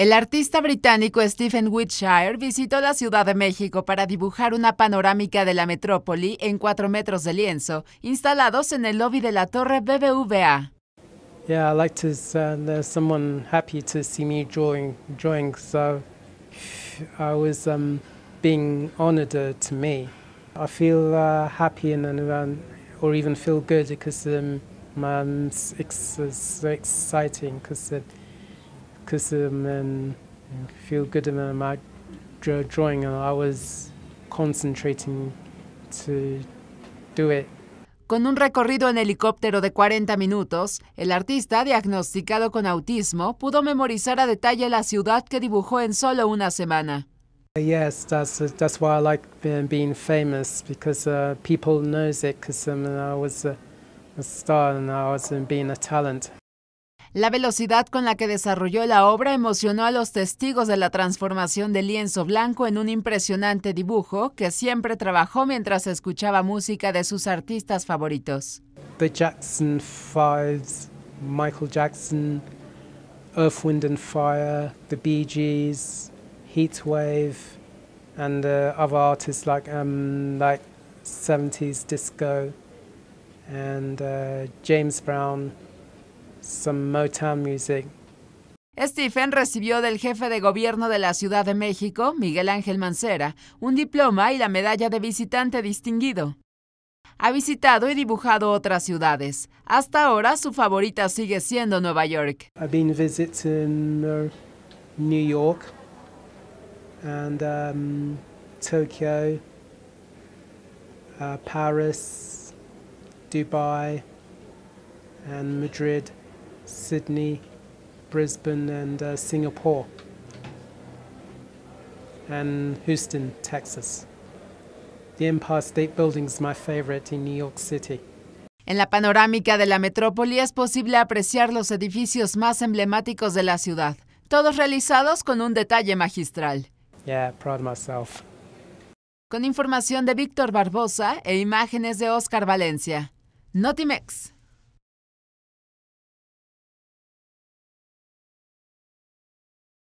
El artista británico Stephen Whitshire visitó la Ciudad de México para dibujar una panorámica de la metrópoli en cuatro metros de lienzo, instalados en el lobby de la torre BBVA. Yeah, I like to. Uh, there's someone happy to see me drawing, drawing. So uh, I was um, being honored uh, to me. I feel uh, happy and, and um, or even feel good because um, it's, um, exciting because. it because um, sentía feel good about my drawing and I was concentrating to do it. Con un recorrido en helicóptero de 40 minutos, el artista diagnosticado con autismo pudo memorizar a detalle la ciudad que dibujó en solo una semana. Yes, that's that's why I like being, being famous because uh, people knows it because um, I was a, a star and I was uh, being a talent. La velocidad con la que desarrolló la obra emocionó a los testigos de la transformación del lienzo blanco en un impresionante dibujo que siempre trabajó mientras escuchaba música de sus artistas favoritos. The Jackson Fives, Michael Jackson, Earth, Wind and Fire, The Bee Gees, Heatwave, and uh, other artists like um, like 70s disco and uh, James Brown some Motown music. Stephen recibió del jefe de gobierno de la Ciudad de México, Miguel Ángel Mancera, un diploma y la medalla de visitante distinguido. Ha visitado y dibujado otras ciudades. Hasta ahora su favorita sigue siendo Nueva York. I've been visiting uh, New York and um, Tokyo, uh, Paris, Dubai and Madrid. Sydney, Brisbane, and uh, Houston, Texas. New York City. En la panorámica de la metrópoli es posible apreciar los edificios más emblemáticos de la ciudad, todos realizados con un detalle magistral. Con información de Víctor Barbosa e imágenes de Oscar Valencia. Notimex.